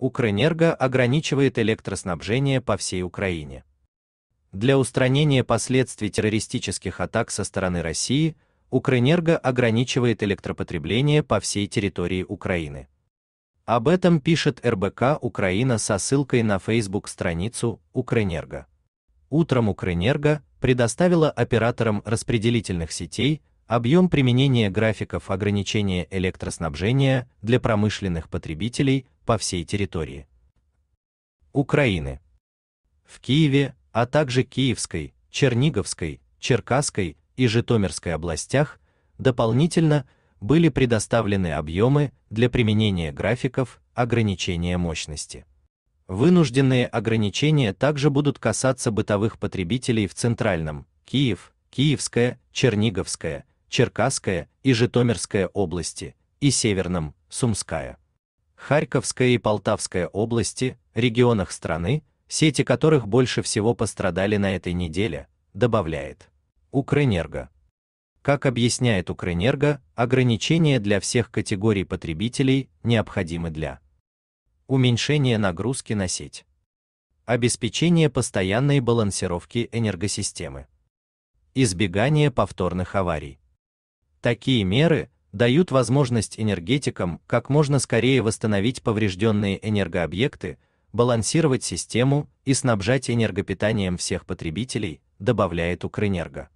Укрэнерго ограничивает электроснабжение по всей Украине. Для устранения последствий террористических атак со стороны России Укрэнерго ограничивает электропотребление по всей территории Украины. Об этом пишет РБК Украина со ссылкой на Facebook-страницу Укрэнерго. Утром Укрэнерго предоставила операторам распределительных сетей объем применения графиков ограничения электроснабжения для промышленных потребителей по всей территории Украины. В Киеве, а также Киевской, Черниговской, Черкасской и Житомирской областях дополнительно были предоставлены объемы для применения графиков ограничения мощности. Вынужденные ограничения также будут касаться бытовых потребителей в Центральном, Киев, Киевская, Черниговская, Черкасская и Житомирская области, и Северном, Сумская. Харьковская и Полтавская области, регионах страны, сети которых больше всего пострадали на этой неделе, добавляет. Укрэнерго. Как объясняет Укрэнерго, ограничения для всех категорий потребителей необходимы для уменьшения нагрузки на сеть, обеспечения постоянной балансировки энергосистемы, избегания повторных аварий, Такие меры дают возможность энергетикам как можно скорее восстановить поврежденные энергообъекты, балансировать систему и снабжать энергопитанием всех потребителей, добавляет Укрэнерго.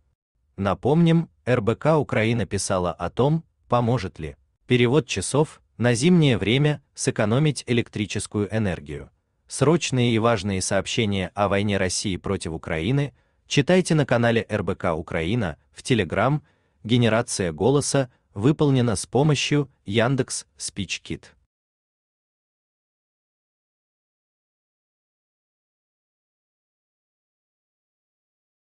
Напомним, РБК Украина писала о том, поможет ли перевод часов на зимнее время сэкономить электрическую энергию. Срочные и важные сообщения о войне России против Украины читайте на канале РБК Украина в Telegram генерация голоса выполнена с помощью Яндекс Спичкит.